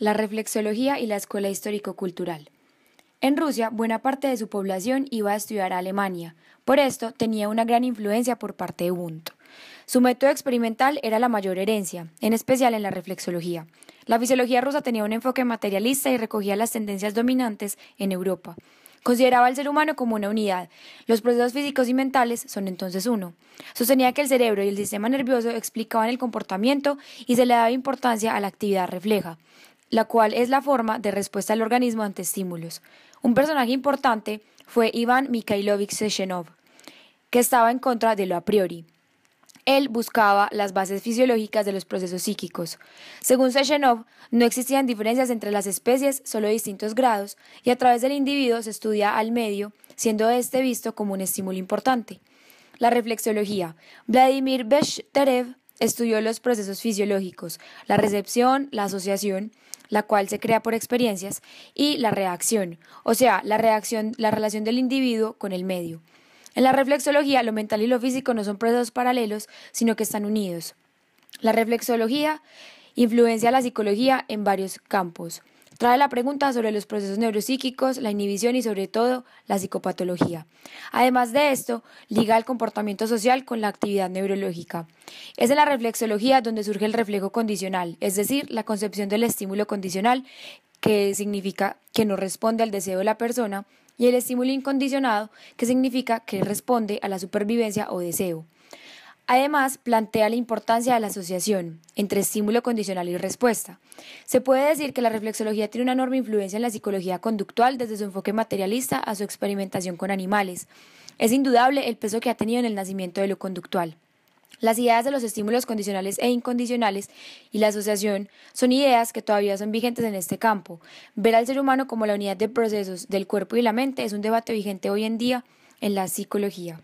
la reflexología y la escuela histórico-cultural. En Rusia, buena parte de su población iba a estudiar a Alemania, por esto tenía una gran influencia por parte de Ubuntu. Su método experimental era la mayor herencia, en especial en la reflexología. La fisiología rusa tenía un enfoque materialista y recogía las tendencias dominantes en Europa. Consideraba al ser humano como una unidad. Los procesos físicos y mentales son entonces uno. Sostenía que el cerebro y el sistema nervioso explicaban el comportamiento y se le daba importancia a la actividad refleja la cual es la forma de respuesta del organismo ante estímulos. Un personaje importante fue Iván Mikhailovich Sechenov, que estaba en contra de lo a priori. Él buscaba las bases fisiológicas de los procesos psíquicos. Según Sechenov, no existían diferencias entre las especies, solo distintos grados, y a través del individuo se estudia al medio, siendo este visto como un estímulo importante. La reflexología. Vladimir Bechterev estudió los procesos fisiológicos, la recepción, la asociación, la cual se crea por experiencias, y la reacción, o sea, la, la relación del individuo con el medio. En la reflexología, lo mental y lo físico no son procesos paralelos, sino que están unidos. La reflexología influencia la psicología en varios campos. Trae la pregunta sobre los procesos neuropsíquicos, la inhibición y sobre todo la psicopatología. Además de esto, liga el comportamiento social con la actividad neurológica. Es en la reflexología donde surge el reflejo condicional, es decir, la concepción del estímulo condicional que significa que no responde al deseo de la persona, y el estímulo incondicionado, que significa que responde a la supervivencia o deseo. Además, plantea la importancia de la asociación entre estímulo condicional y respuesta. Se puede decir que la reflexología tiene una enorme influencia en la psicología conductual desde su enfoque materialista a su experimentación con animales. Es indudable el peso que ha tenido en el nacimiento de lo conductual. Las ideas de los estímulos condicionales e incondicionales y la asociación son ideas que todavía son vigentes en este campo. Ver al ser humano como la unidad de procesos del cuerpo y la mente es un debate vigente hoy en día en la psicología.